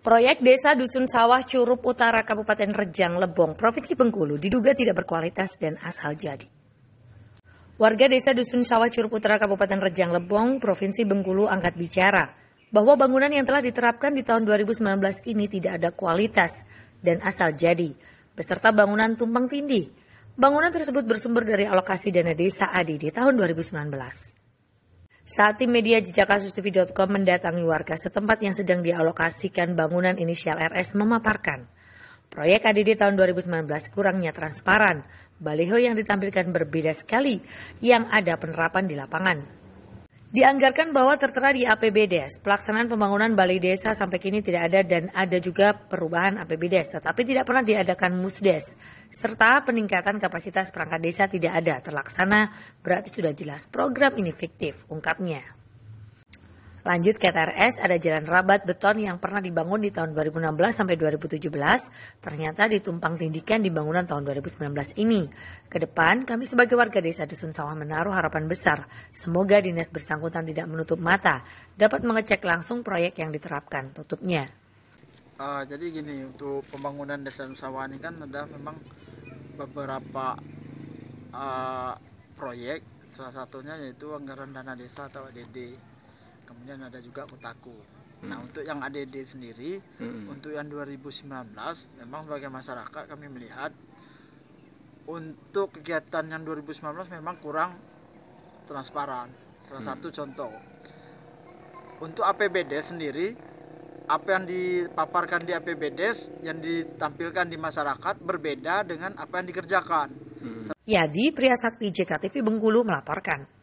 Proyek Desa Dusun Sawah Curup Utara Kabupaten Rejang, Lebong, Provinsi Bengkulu diduga tidak berkualitas dan asal jadi. Warga Desa Dusun Sawah Curup Utara Kabupaten Rejang, Lebong, Provinsi Bengkulu angkat bicara bahwa bangunan yang telah diterapkan di tahun 2019 ini tidak ada kualitas dan asal jadi, beserta bangunan tumpang tindih. Bangunan tersebut bersumber dari alokasi dana desa adi di tahun 2019. Saat tim media jejakkasusTV.com mendatangi warga setempat yang sedang dialokasikan bangunan inisial RS memaparkan. Proyek ADD tahun 2019 kurangnya transparan. Baliho yang ditampilkan berbeda sekali yang ada penerapan di lapangan. Dianggarkan bahwa tertera di APBDes, pelaksanaan pembangunan balai desa sampai kini tidak ada dan ada juga perubahan APBDes, tetapi tidak pernah diadakan musdes, serta peningkatan kapasitas perangkat desa tidak ada terlaksana, berarti sudah jelas program ini fiktif, ungkapnya. Lanjut ke TRS, ada jalan rabat beton yang pernah dibangun di tahun 2016 sampai 2017, ternyata ditumpang tindikan di bangunan tahun 2019 ini. ke depan kami sebagai warga desa Dusun Sawah menaruh harapan besar. Semoga dinas bersangkutan tidak menutup mata, dapat mengecek langsung proyek yang diterapkan, tutupnya. Uh, jadi gini, untuk pembangunan desa Dusun Sawah ini kan ada memang beberapa uh, proyek, salah satunya yaitu anggaran dana desa atau ADD kemudian ada juga Kotaku. Hmm. Nah, hmm. untuk yang ADD sendiri, hmm. untuk yang 2019, memang sebagai masyarakat kami melihat untuk kegiatan yang 2019 memang kurang transparan. Salah hmm. satu contoh. Untuk APBD sendiri, apa yang dipaparkan di APBD yang ditampilkan di masyarakat berbeda dengan apa yang dikerjakan. Hmm. Yadi Priyasakti JKTV Bengkulu melaporkan.